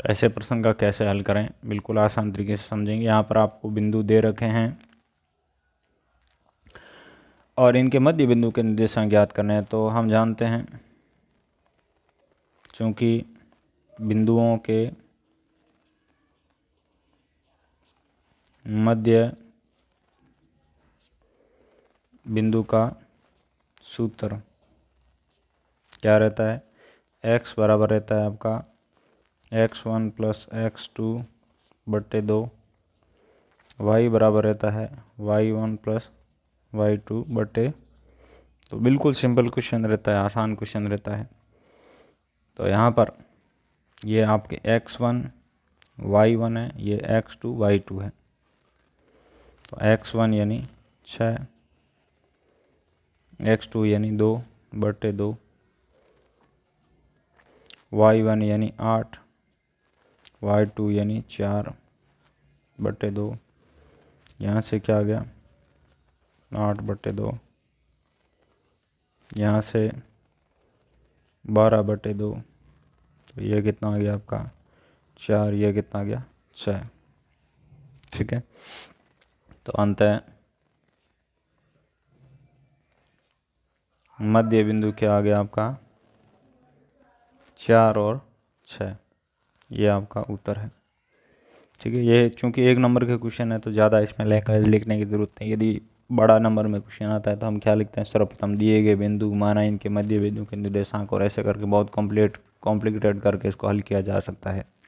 तो ऐसे प्रश्न का कैसे हल करें बिल्कुल आसान तरीके से समझेंगे यहाँ पर आपको बिंदु दे रखे हैं और इनके मध्य बिंदु के निर्देशांक ज्ञात करने हैं तो हम जानते हैं चूँकि बिंदुओं के मध्य बिंदु का सूत्र क्या रहता है एक्स बराबर रहता है आपका x one plus x two बटे दो वाई बराबर रहता है y one plus y two बटे तो बिल्कुल सिंपल क्वेश्चन रहता है आसान क्वेश्चन रहता है तो यहाँ पर ये आपके एक्स वन वाई वन है ये एक्स टू वाई टू है तो एक्स वन यानी छः एक्स टू यानी दो बटे दो वाई वन यानी आठ वाई टू यानी चार बटे दो यहाँ से क्या आ गया आठ बटे दो यहाँ से बारह बटे दो तो ये कितना आ गया आपका चार ये कितना आ गया छः ठीक है तो अंत है मध्य बिंदु क्या आ गया आपका चार और छः ये आपका उत्तर है ठीक है ये चूँकि एक नंबर के क्वेश्चन है तो ज़्यादा इसमें लिखने की ज़रूरत नहीं यदि बड़ा नंबर में क्वेश्चन आता है तो हम क्या लिखते हैं सर्वप्रथम दिए गए बिंदु माना इनके मध्य बिंदु के निर्देशांक और ऐसे करके बहुत कॉम्प्लेट कॉम्प्लिकेटेड करके इसको हल किया जा सकता है